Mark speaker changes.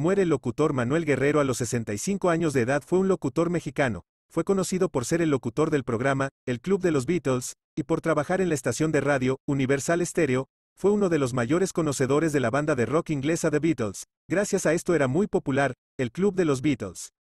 Speaker 1: Muere el locutor Manuel Guerrero a los 65 años de edad. Fue un locutor mexicano, fue conocido por ser el locutor del programa El Club de los Beatles, y por trabajar en la estación de radio Universal Stereo, fue uno de los mayores conocedores de la banda de rock inglesa The Beatles. Gracias a esto era muy popular, el Club de los Beatles.